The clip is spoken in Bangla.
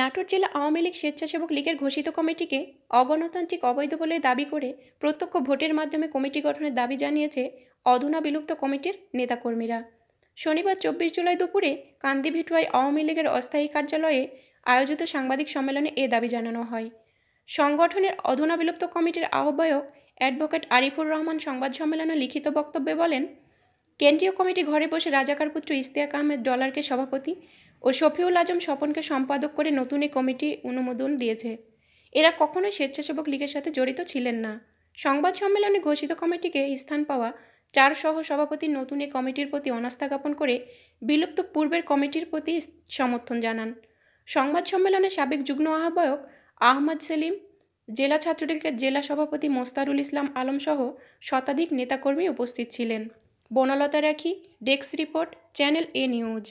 নাটোর জেলা আওয়ামী লীগ স্বেচ্ছাসেবক লীগের ঘোষিত কমিটিকে অগণতান্ত্রিক অবৈধ বলে দাবি করে প্রত্যক্ষ ভোটের মাধ্যমে কমিটি গঠনের দাবি জানিয়েছে অধুনা বিলুপ্ত কমিটির নেতাকর্মীরা শনিবার চব্বিশ জুলাই দুপুরে কান্দিভিটুয়ায় আওয়ামী লীগের অস্থায়ী কার্যালয়ে আয়োজিত সাংবাদিক সম্মেলনে এ দাবি জানানো হয় সংগঠনের অধুনা বিলুপ্ত কমিটির আহ্বায়ক অ্যাডভোকেট আরিফুর রহমান সংবাদ সম্মেলনে লিখিত বক্তব্যে বলেন কেন্দ্রীয় কমিটি ঘরে বসে রাজাকার পুত্র ইস্তিয়াক আহমেদ ডলারকে সভাপতি ও শফিউল আজম স্বপনকে সম্পাদক করে নতুন এই কমিটি অনুমোদন দিয়েছে এরা কখনোই স্বেচ্ছাসেবক লীগের সাথে জড়িত ছিলেন না সংবাদ সম্মেলনে ঘোষিত কমিটিকে স্থান পাওয়া চার সহ সভাপতি নতুন এই কমিটির প্রতি অনাস্থা জ্ঞাপন করে বিলুপ্ত পূর্বের কমিটির প্রতি সমর্থন জানান সংবাদ সম্মেলনে সাবেক যুগ্ম আহ্বায়ক আহমদ সেলিম জেলা ছাত্রলীগের জেলা সভাপতি মোস্তারুল ইসলাম আলমসহ শতাধিক নেতাকর্মী উপস্থিত ছিলেন Banalata Rakhi desk report channel A news